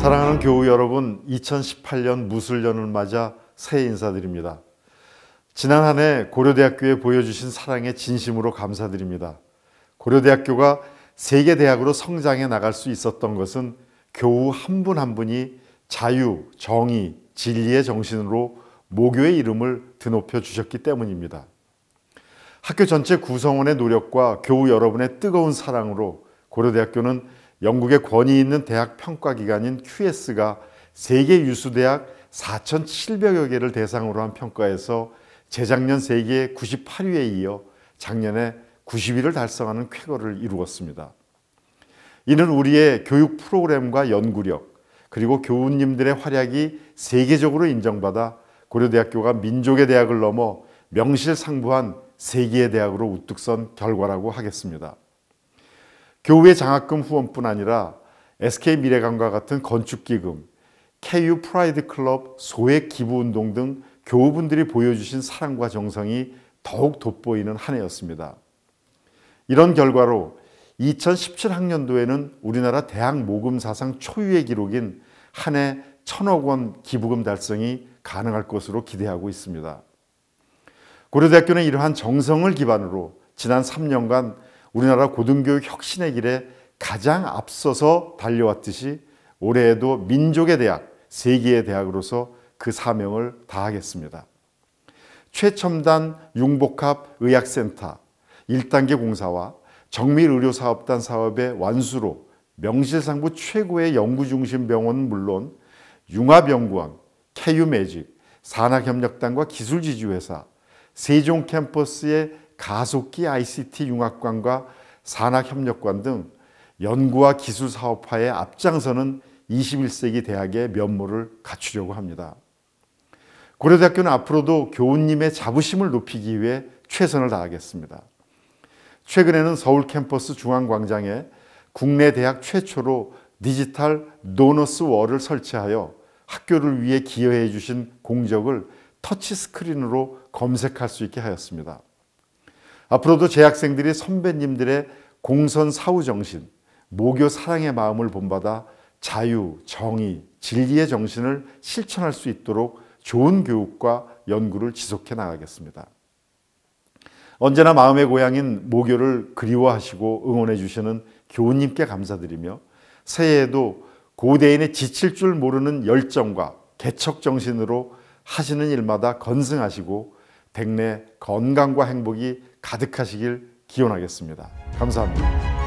사랑하는 교우 여러분, 2018년 무술년을 맞아 새해 인사드립니다. 지난 한 해 고려대학교에 보여주신 사랑에 진심으로 감사드립니다. 고려대학교가 세계 대학으로 성장해 나갈 수 있었던 것은 교우 한 분한 한 분이 자유, 정의, 진리의 정신으로 모교의 이름을 드높여 주셨기 때문입니다. 학교 전체 구성원의 노력과 교우 여러분의 뜨거운 사랑으로 고려대학교는 영국의 권위 있는 대학 평가 기관인 QS가 세계 유수 대학 4,700여 개를 대상으로 한 평가에서 재작년 세계 98위에 이어 작년에 90위를 달성하는 쾌거를 이루었습니다. 이는 우리의 교육 프로그램과 연구력 그리고 교우님들의 활약이 세계적으로 인정받아 고려대학교가 민족의 대학을 넘어 명실상부한 세계의 대학으로 우뚝 선 결과라고 하겠습니다. 교회 장학금 후원뿐 아니라 SK 미래관과 같은 건축기금, KU 프라이드 클럽, 소액 기부운동 등 교우분들이 보여주신 사랑과 정성이 더욱 돋보이는 한 해였습니다. 이런 결과로 2017학년도에는 우리나라 대학 모금 사상 초유의 기록인 한 해 천억 원 기부금 달성이 가능할 것으로 기대하고 있습니다. 고려대학교는 이러한 정성을 기반으로 지난 3년간 우리나라 고등교육 혁신의 길에 가장 앞서서 달려왔듯이 올해에도 민족의 대학, 세계의 대학으로서 그 사명을 다하겠습니다. 최첨단 융복합 의학센터 1단계 공사와 정밀의료사업단 사업의 완수로 명실상부 최고의 연구중심 병원은 물론 융합연구원, KU매직, 산학협력단과 기술지주회사, 세종캠퍼스의 가속기 ICT 융합관과 산학협력관 등 연구와 기술 사업화에 앞장서는 21세기 대학의 면모를 갖추려고 합니다. 고려대학교는 앞으로도 교우님의 자부심을 높이기 위해 최선을 다하겠습니다. 최근에는 서울 캠퍼스 중앙광장에 국내 대학 최초로 디지털 도너스 월을 설치하여 학교를 위해 기여해 주신 공적을 터치스크린으로 검색할 수 있게 하였습니다. 앞으로도 제 학생들이 선배님들의 공선 사후 정신, 모교 사랑의 마음을 본받아 자유, 정의, 진리의 정신을 실천할 수 있도록 좋은 교육과 연구를 지속해 나가겠습니다. 언제나 마음의 고향인 모교를 그리워하시고 응원해 주시는 교우님께 감사드리며 새해에도 고대인의 지칠 줄 모르는 열정과 개척 정신으로 하시는 일마다 건승하시고 댁내 건강과 행복이 가득하시길 기원하겠습니다. 감사합니다.